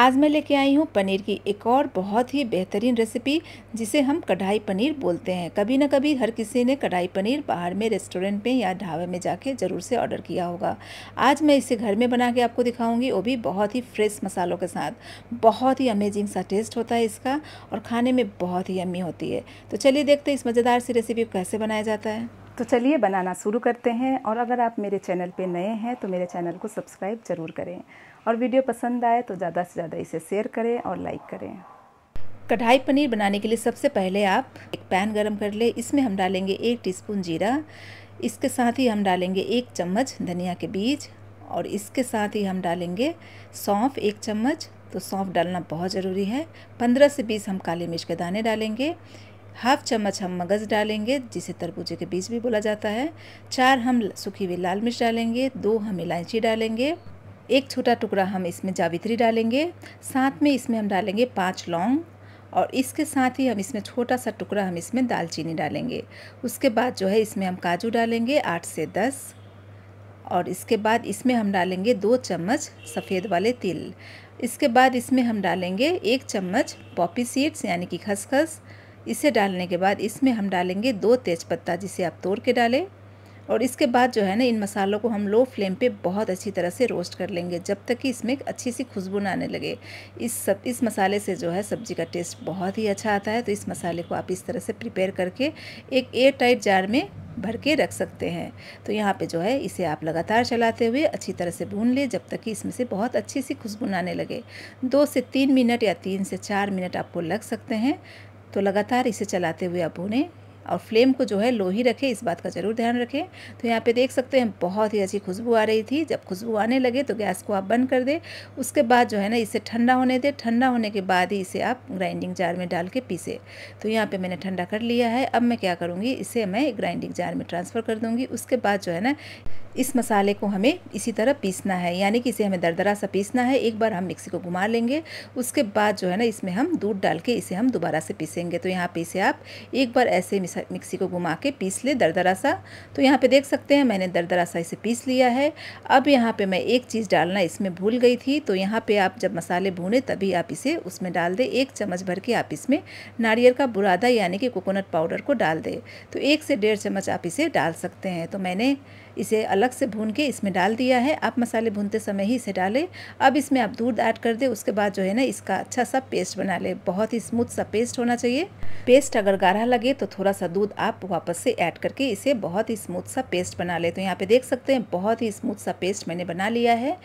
आज मैं लेके आई हूँ पनीर की एक और बहुत ही बेहतरीन रेसिपी जिसे हम कढ़ाई पनीर बोलते हैं कभी ना कभी हर किसी ने कढ़ाई पनीर बाहर में रेस्टोरेंट में या ढाबे में जाके ज़रूर से ऑर्डर किया होगा आज मैं इसे घर में बना के आपको दिखाऊंगी वो भी बहुत ही फ्रेश मसालों के साथ बहुत ही अमेजिंग सा टेस्ट होता है इसका और खाने में बहुत ही अम्मी होती है तो चलिए देखते हैं इस मज़ेदार सी रेसिपी को कैसे बनाया जाता है तो चलिए बनाना शुरू करते हैं और अगर आप मेरे चैनल पे नए हैं तो मेरे चैनल को सब्सक्राइब ज़रूर करें और वीडियो पसंद आए तो ज़्यादा से ज़्यादा इसे शेयर करें और लाइक करें कढ़ाई पनीर बनाने के लिए सबसे पहले आप एक पैन गरम कर ले इसमें हम डालेंगे एक टीस्पून जीरा इसके साथ ही हम डालेंगे एक चम्मच धनिया के बीज और इसके साथ ही हम डालेंगे सौंफ एक चम्मच तो सौंफ डालना बहुत ज़रूरी है पंद्रह से बीस हम काली मिर्च के दाने डालेंगे हाफ चम्मच हम मगज़ डालेंगे जिसे तरबूजे के बीज भी बोला जाता है चार हम सूखी हुई लाल मिर्च डालेंगे दो हम इलायची डालेंगे एक छोटा टुकड़ा हम इसमें जावित्री डालेंगे साथ में इसमें हम डालेंगे पाँच लौंग और इसके साथ ही हम इसमें छोटा सा टुकड़ा हम इसमें दालचीनी डालेंगे उसके बाद जो है इसमें हम काजू डालेंगे आठ से दस और इसके बाद इसमें हम डालेंगे दो चम्मच सफ़ेद वाले तिल इसके बाद इसमें हम डालेंगे एक चम्मच पॉपी सीड्स यानी कि खसखस इसे डालने के बाद इसमें हम डालेंगे दो तेज़पत्ता जिसे आप तोड़ के डालें और इसके बाद जो है ना इन मसालों को हम लो फ्लेम पे बहुत अच्छी तरह से रोस्ट कर लेंगे जब तक कि इसमें एक अच्छी सी खुशबू ना आने लगे इस सब इस मसाले से जो है सब्ज़ी का टेस्ट बहुत ही अच्छा आता है तो इस मसाले को आप इस तरह से प्रिपेयर करके एक एयर टाइट जार में भर के रख सकते हैं तो यहाँ पे जो है इसे आप लगातार चलाते हुए अच्छी तरह से भून लें जब तक कि इसमें से बहुत अच्छी सी खुशबू आने लगे दो से तीन मिनट या तीन से चार मिनट आपको लग सकते हैं तो लगातार इसे चलाते हुए अबू ने और फ्लेम को जो है लो ही रखें इस बात का ज़रूर ध्यान रखें तो यहाँ पे देख सकते हैं बहुत ही अच्छी खुशबू आ रही थी जब खुशबू आने लगे तो गैस को आप बंद कर दें उसके बाद जो है ना इसे ठंडा होने दें ठंडा होने के बाद ही इसे आप ग्राइंडिंग जार में डाल के पीसें तो यहाँ पर मैंने ठंडा कर लिया है अब मैं क्या करूँगी इसे मैं ग्राइंडिंग जार में ट्रांसफ़र कर दूँगी उसके बाद जो है ना इस मसाले को हमें इसी तरह पीसना है यानी कि इसे हमें दरदरा सा पीसना है एक बार हम मिक्सी को घुमा लेंगे उसके बाद जो है ना इसमें हम दूध डाल के इसे हम दोबारा से पीसेंगे तो यहाँ पे इसे आप एक बार ऐसे मिक्सी को घुमा के पीस ले दरदरा सा तो यहाँ पे देख सकते हैं मैंने दरदरा सा इसे पीस लिया है अब यहाँ पे मैं एक चीज़ डालना इसमें भूल गई थी तो यहाँ पे आप जब मसाले भूने तभी आप इसे उसमें डाल दें एक चम्मच भर के आप इसमें नारियल का बुरादा यानी कि कोकोनट पाउडर को डाल दें तो एक से डेढ़ चम्मच आप इसे डाल सकते हैं तो मैंने इसे अलग से भून के इसमें डाल दिया है आप मसाले भूनते समय ही इसे डालें अब इसमें आप दूध ऐड कर दें उसके बाद जो है ना इसका अच्छा सा पेस्ट बना लें बहुत ही स्मूथ सा पेस्ट होना चाहिए पेस्ट अगर गाढ़ा लगे तो थोड़ा सा सा दूध आप वापस से ऐड करके इसे बहुत ही स्मूथ सा पेस्ट बना ले तो यहाँ पे देख सकते हैं बहुत ही स्मूथ सा पेस्ट मैंने बना लिया है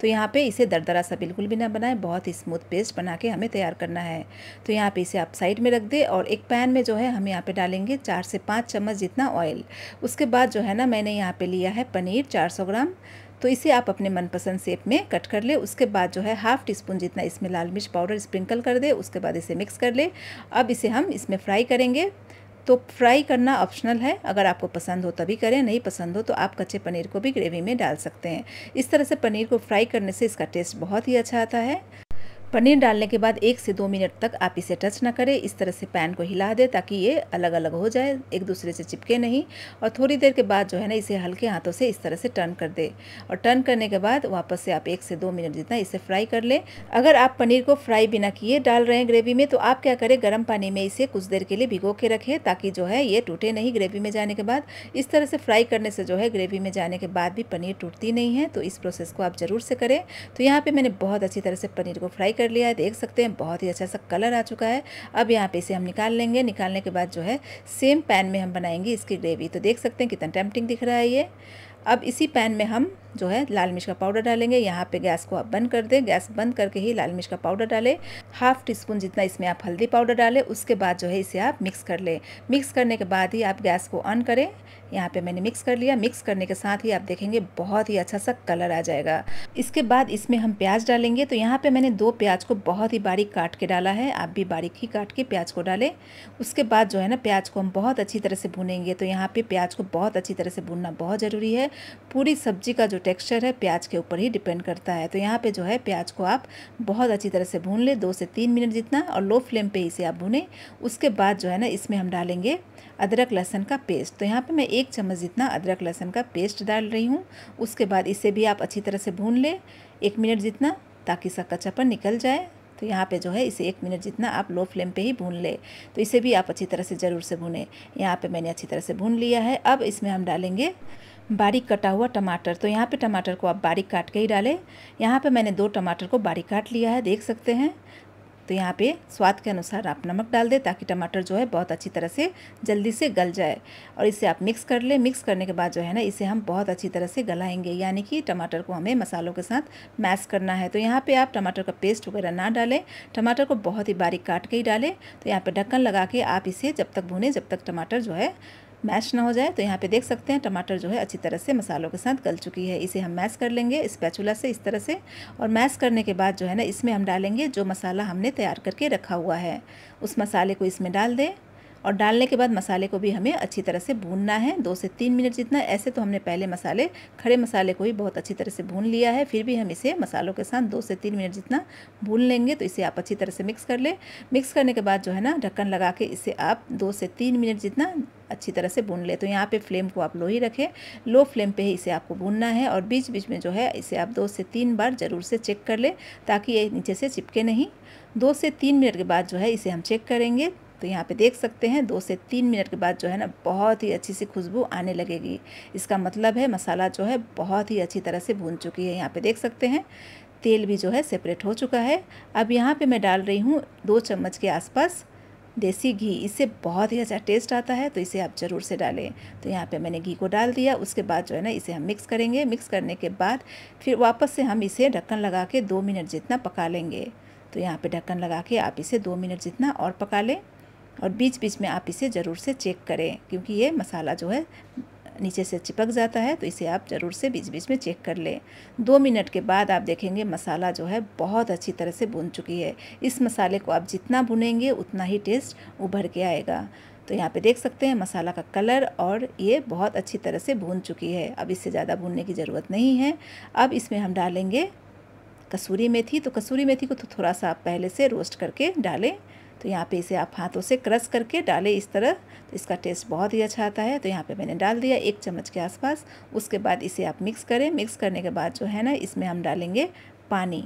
तो यहाँ पे इसे दरदरा सा बिल्कुल भी ना बनाए बहुत ही स्मूथ पेस्ट बना के हमें तैयार करना है तो यहाँ पे इसे आप साइड में रख दें और एक पैन में जो है हम यहाँ पे डालेंगे चार से पाँच चम्मच जितना ऑयल उसके बाद जो है ना मैंने यहाँ पे लिया है पनीर 400 ग्राम तो इसे आप अपने मनपसंद शेप में कट कर ले उसके बाद जो है हाफ़ टी स्पून जितना इसमें लाल मिर्च पाउडर स्प्रिंकल कर दे उसके बाद इसे मिक्स कर ले अब इसे हम इसमें फ्राई करेंगे तो फ्राई करना ऑप्शनल है अगर आपको पसंद हो तभी करें नहीं पसंद हो तो आप कच्चे पनीर को भी ग्रेवी में डाल सकते हैं इस तरह से पनीर को फ्राई करने से इसका टेस्ट बहुत ही अच्छा आता है पनीर डालने के बाद एक से दो मिनट तक आप इसे टच ना करें इस तरह से पैन को हिला दें ताकि ये अलग अलग हो जाए एक दूसरे से चिपके नहीं और थोड़ी देर के बाद जो है ना इसे हल्के हाथों से इस तरह से टर्न कर दे और टर्न करने के बाद वापस से आप एक से दो मिनट जितना इसे फ्राई कर लें अगर आप पनीर को फ्राई बिना किए डाल रहे हैं ग्रेवी में तो आप क्या करें गर्म पानी में इसे कुछ देर के लिए भिगो के रखें ताकि जो है ये टूटे नहीं ग्रेवी में जाने के बाद इस तरह से फ्राई करने से जो है ग्रेवी में जाने के बाद भी पनीर टूटती नहीं है तो इस प्रोसेस को आप ज़रूर से करें तो यहाँ पर मैंने बहुत अच्छी तरह से पनीर को फ्राई कर कर लिया है देख सकते हैं बहुत ही अच्छा सा कलर आ चुका है अब यहाँ पे इसे हम निकाल लेंगे निकालने के बाद जो है सेम पैन में हम बनाएंगे इसकी ग्रेवी तो देख सकते हैं कितना टेम्पटिंग दिख रहा है ये अब इसी पैन में हम जो है लाल मिर्च का पाउडर डालेंगे यहाँ पे गैस को आप बंद कर दें गैस बंद करके ही लाल मिर्च का पाउडर डालें हाफ टी स्पून जितना इसमें आप हल्दी पाउडर डालें उसके बाद जो है इसे आप मिक्स कर लें मिक्स करने के बाद ही आप गैस को ऑन करें यहाँ पे मैंने मिक्स कर लिया मिक्स करने के साथ ही आप देखेंगे बहुत ही अच्छा सा कलर आ जाएगा इसके बाद इसमें हम प्याज डालेंगे तो यहाँ पे मैंने दो प्याज को बहुत ही बारीक काट के डाला है आप भी बारीक ही काट के प्याज को डालें उसके बाद जो है ना प्याज को हम बहुत अच्छी तरह से भूनेंगे तो यहाँ पर प्याज को बहुत अच्छी तरह से भुनना बहुत ज़रूरी है पूरी सब्जी का जो टेक्स्चर है प्याज के ऊपर ही डिपेंड करता है तो यहाँ पर जो है प्याज को आप बहुत अच्छी तरह से भून लें दो से तीन मिनट जितना और लो फ्लेम पर इसे आप भूनें उसके बाद जो है ना इसमें हम डालेंगे अदरक लहसन का पेस्ट तो यहाँ पर मैं एक एक चम्मच जितना अदरक लहसुन का पेस्ट डाल रही हूँ उसके बाद इसे भी आप अच्छी तरह से भून लें एक मिनट जितना ताकि इसका कच्चापन निकल जाए तो यहाँ पे जो है इसे एक मिनट जितना आप लो फ्लेम पे ही भून ले तो इसे भी आप अच्छी तरह से ज़रूर से भूनें यहाँ पे मैंने अच्छी तरह से भून लिया है अब इसमें हम डालेंगे बारीक कटा हुआ टमाटर तो यहाँ पे टमाटर को आप बारीक काट के ही डालें यहाँ पे मैंने दो टमाटर को बारीक काट लिया है देख सकते हैं तो यहाँ पे स्वाद के अनुसार आप नमक डाल दें ताकि टमाटर जो है बहुत अच्छी तरह से जल्दी से गल जाए और इसे आप मिक्स कर लें मिक्स करने के बाद जो है ना इसे हम बहुत अच्छी तरह से गलाएंगे यानी कि टमाटर को हमें मसालों के साथ मैश करना है तो यहाँ पर आप टमाटर का पेस्ट वगैरह ना डालें टमाटर को बहुत ही बारीक काट के ही डालें तो यहाँ पर ढक्कन लगा के आप इसे जब तक भुने जब तक टमाटर जो है मैश ना हो जाए तो यहाँ पे देख सकते हैं टमाटर जो है अच्छी तरह से मसालों के साथ गल चुकी है इसे हम मैश कर लेंगे स्पैचुला से इस तरह से और मैश करने के बाद जो है ना इसमें हम डालेंगे जो मसाला हमने तैयार करके रखा हुआ है उस मसाले को इसमें डाल दें और डालने के बाद मसाले को भी हमें अच्छी तरह से भूनना है दो से तीन मिनट जितना ऐसे तो हमने पहले मसाले खड़े मसाले को ही बहुत अच्छी तरह से भून लिया है फिर भी हम इसे मसालों के साथ दो से तीन मिनट जितना भून लेंगे तो इसे आप अच्छी तरह से मिक्स कर लें मिक्स करने के बाद जो है ना ढक्कन लगा के इसे आप दो से तीन मिनट जितना अच्छी तरह से भून ले तो यहाँ पे फ्लेम को आप लो ही रखें लो फ्लेम पे ही इसे आपको भूनना है और बीच बीच में जो है इसे आप दो से तीन बार ज़रूर से चेक कर लें ताकि ये नीचे से चिपके नहीं दो से तीन मिनट के बाद जो है इसे हम चेक करेंगे तो यहाँ पे देख सकते हैं दो से तीन मिनट के बाद जो है ना बहुत ही अच्छी सी खुशबू आने लगेगी इसका मतलब है मसाला जो है बहुत ही अच्छी तरह से भून चुकी है यहाँ पे देख सकते हैं तेल भी जो है सेपरेट हो चुका है अब यहाँ पे मैं डाल रही हूँ दो चम्मच के आसपास देसी घी इससे बहुत ही अच्छा टेस्ट आता है तो इसे आप ज़रूर से डालें तो यहाँ पे मैंने घी को डाल दिया उसके बाद जो है ना इसे हम मिक्स करेंगे मिक्स करने के बाद फिर वापस से हम इसे ढक्कन लगा के दो मिनट जितना पका लेंगे तो यहाँ पे ढक्कन लगा के आप इसे दो मिनट जितना और पका लें और बीच बीच में आप इसे ज़रूर से चेक करें क्योंकि ये मसाला जो है नीचे से चिपक जाता है तो इसे आप ज़रूर से बीच बीच में चेक कर लें दो मिनट के बाद आप देखेंगे मसाला जो है बहुत अच्छी तरह से भुन चुकी है इस मसाले को आप जितना भुनेंगे उतना ही टेस्ट उभर के आएगा तो यहाँ पे देख सकते हैं मसाला का कलर और ये बहुत अच्छी तरह से भून चुकी है अब इससे ज़्यादा भूनने की ज़रूरत नहीं है अब इसमें हम डालेंगे कसूरी मेथी तो कसूरी मेथी को तो थोड़ा सा आप पहले से रोस्ट करके डालें तो यहाँ पे इसे आप हाथों से क्रश करके डालें इस तरह तो इसका टेस्ट बहुत ही अच्छा आता है तो यहाँ पे मैंने डाल दिया एक चम्मच के आसपास उसके बाद इसे आप मिक्स करें मिक्स करने के बाद जो है ना इसमें हम डालेंगे पानी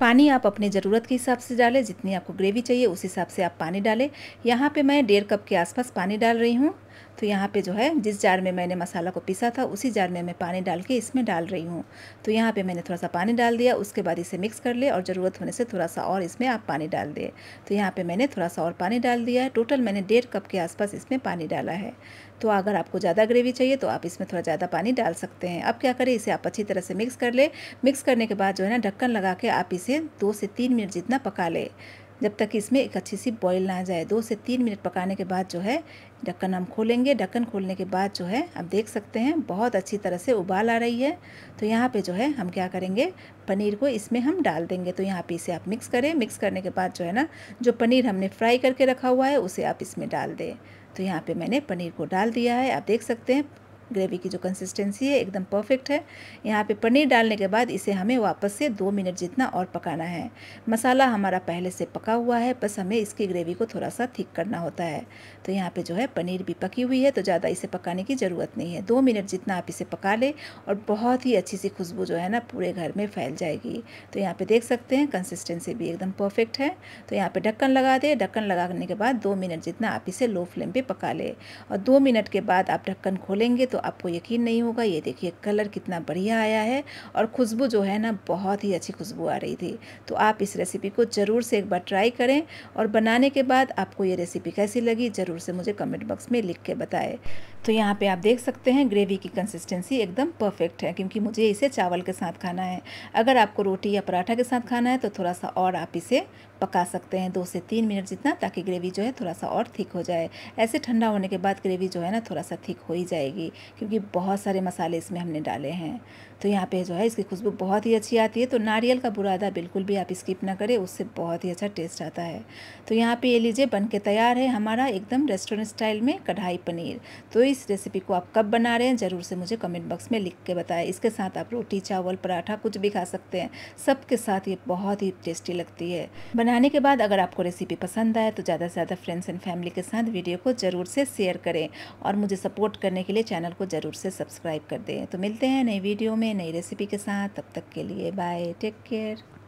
पानी आप अपने ज़रूरत के हिसाब से डालें जितनी आपको ग्रेवी चाहिए उस हिसाब से आप पानी डालें यहाँ पर मैं डेढ़ कप के आसपास पानी डाल रही हूँ तो यहाँ पे जो है जिस जार में मैंने मसाला को पीसा था उसी जार में मैं पानी डाल के इसमें डाल रही हूँ तो यहाँ पे मैंने थोड़ा सा पानी डाल दिया उसके बाद इसे मिक्स कर ले और ज़रूरत होने से थोड़ा सा और इसमें आप पानी डाल दें तो यहाँ पर मैंने थोड़ा सा और पानी डाल दिया टोटल मैंने डेढ़ कप के आसपास इसमें पानी डाला है तो अगर आपको ज़्यादा ग्रेवी चाहिए तो आप इसमें थोड़ा ज़्यादा पानी डाल सकते हैं अब क्या करें इसे आप अच्छी तरह से मिक्स कर ले मिक्स करने के बाद जो है ना ढक्कन लगा के आप इसे दो से तीन मिनट जितना पका ले जब तक इसमें एक अच्छी सी बॉईल ना आ जाए दो से तीन मिनट पकाने के बाद जो है ढक्कन हम खोलेंगे ढक्कन खोलने के बाद जो है आप देख सकते हैं बहुत अच्छी तरह से उबाल आ रही है तो यहाँ पे जो है हम क्या करेंगे पनीर को इसमें हम डाल देंगे तो यहाँ पे इसे आप मिक्स करें मिक्स करने के बाद जो है ना जो पनीर हमने फ्राई करके रखा हुआ है उसे आप इसमें डाल दें तो यहाँ पे मैंने पनीर को डाल दिया है आप देख सकते हैं ग्रेवी की जो कंसिस्टेंसी है एकदम परफेक्ट है यहाँ पे पनीर डालने के बाद इसे हमें वापस से दो मिनट जितना और पकाना है मसाला हमारा पहले से पका हुआ है बस हमें इसकी ग्रेवी को थोड़ा सा थिक करना होता है तो यहाँ पे जो है पनीर भी पकी हुई है तो ज़्यादा इसे पकाने की ज़रूरत नहीं है दो मिनट जितना आप इसे पका लें और बहुत ही अच्छी सी खुशबू जो है ना पूरे घर में फैल जाएगी तो यहाँ पर देख सकते हैं कंसिस्टेंसी भी एकदम परफेक्ट है तो यहाँ पर ढक्कन लगा दें ढक्कन लगाने के बाद दो मिनट जितना आप इसे लो फ्लेम पर पका लें और दो मिनट के बाद आप ढक्कन खोलेंगे तो आपको यकीन नहीं होगा ये देखिए कलर कितना बढ़िया आया है और खुशबू जो है ना बहुत ही अच्छी खुशबू आ रही थी तो आप इस रेसिपी को ज़रूर से एक बार ट्राई करें और बनाने के बाद आपको ये रेसिपी कैसी लगी ज़रूर से मुझे कमेंट बॉक्स में लिख के बताएं तो यहाँ पे आप देख सकते हैं ग्रेवी की कंसिस्टेंसी एकदम परफेक्ट है क्योंकि मुझे इसे चावल के साथ खाना है अगर आपको रोटी या पराठा के साथ खाना है तो थोड़ा सा और आप इसे पका सकते हैं दो से तीन मिनट जितना ताकि ग्रेवी जो है थोड़ा सा और थिक हो जाए ऐसे ठंडा होने के बाद ग्रेवी जो है ना थोड़ा सा थिक हो ही जाएगी क्योंकि बहुत सारे मसाले इसमें हमने डाले हैं तो यहाँ पे जो है इसकी खुशबू बहुत ही अच्छी आती है तो नारियल का बुरादा बिल्कुल भी आप स्किप ना करें उससे बहुत ही अच्छा टेस्ट आता है तो यहाँ पर ये लीजिए बन के तैयार है हमारा एकदम रेस्टोरेंट स्टाइल में कढ़ाई पनीर तो इस रेसिपी को आप कब बना रहे हैं ज़रूर से मुझे कमेंट बॉक्स में लिख के बताएं इसके साथ आप रोटी चावल पराठा कुछ भी खा सकते हैं सबके साथ ये बहुत ही टेस्टी लगती है बनाने के बाद अगर आपको रेसिपी पसंद आए तो ज़्यादा से ज़्यादा फ्रेंड्स एंड फैमिली के साथ वीडियो को ज़रूर से शेयर करें और मुझे सपोर्ट करने के लिए चैनल को ज़रूर से सब्सक्राइब कर दें तो मिलते हैं नई वीडियो में नई रेसिपी के साथ तब तक के लिए बाय टेक केयर